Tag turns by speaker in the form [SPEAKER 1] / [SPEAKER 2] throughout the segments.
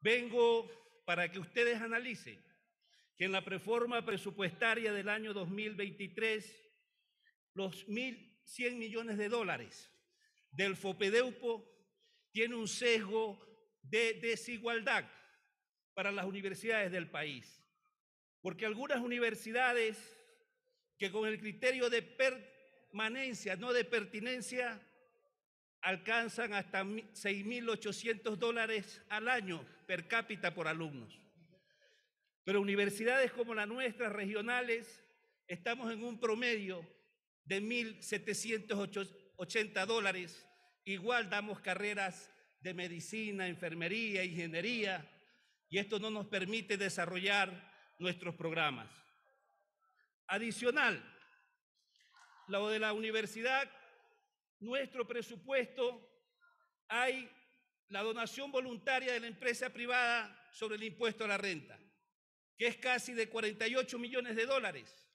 [SPEAKER 1] Vengo para que ustedes analicen que en la reforma presupuestaria del año 2023, los 1.100 millones de dólares del FOPEDEUPO tiene un sesgo de desigualdad para las universidades del país, porque algunas universidades que con el criterio de permanencia, no de pertinencia, alcanzan hasta 6.800 dólares al año per cápita por alumnos. Pero universidades como la nuestra, regionales, estamos en un promedio de 1.780 dólares. Igual damos carreras de medicina, enfermería, ingeniería, y esto no nos permite desarrollar nuestros programas. Adicional, lo de la universidad nuestro presupuesto hay la donación voluntaria de la empresa privada sobre el impuesto a la renta, que es casi de 48 millones de dólares.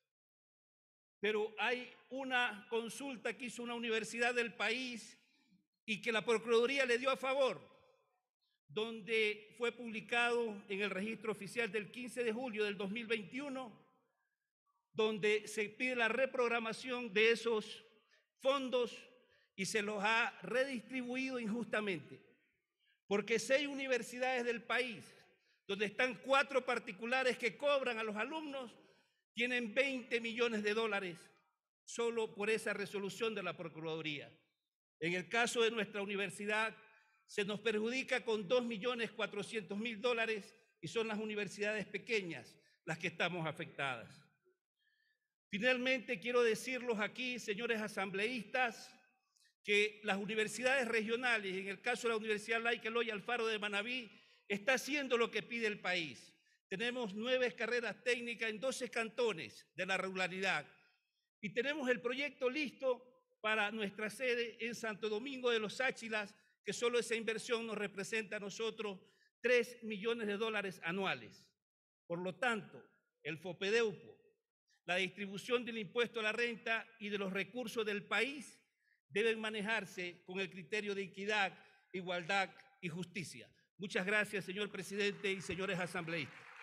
[SPEAKER 1] Pero hay una consulta que hizo una universidad del país y que la Procuraduría le dio a favor, donde fue publicado en el registro oficial del 15 de julio del 2021, donde se pide la reprogramación de esos fondos y se los ha redistribuido injustamente. Porque seis universidades del país, donde están cuatro particulares que cobran a los alumnos, tienen 20 millones de dólares solo por esa resolución de la Procuraduría. En el caso de nuestra universidad, se nos perjudica con 2.400.000 dólares y son las universidades pequeñas las que estamos afectadas. Finalmente, quiero decirlos aquí, señores asambleístas, que las universidades regionales, en el caso de la Universidad Laica Alfaro de Manabí, está haciendo lo que pide el país. Tenemos nueve carreras técnicas en 12 cantones de la regularidad y tenemos el proyecto listo para nuestra sede en Santo Domingo de los Áchilas, que solo esa inversión nos representa a nosotros 3 millones de dólares anuales. Por lo tanto, el FOPEDEUPO, la distribución del impuesto a la renta y de los recursos del país deben manejarse con el criterio de equidad, igualdad y justicia. Muchas gracias, señor presidente y señores asambleístas.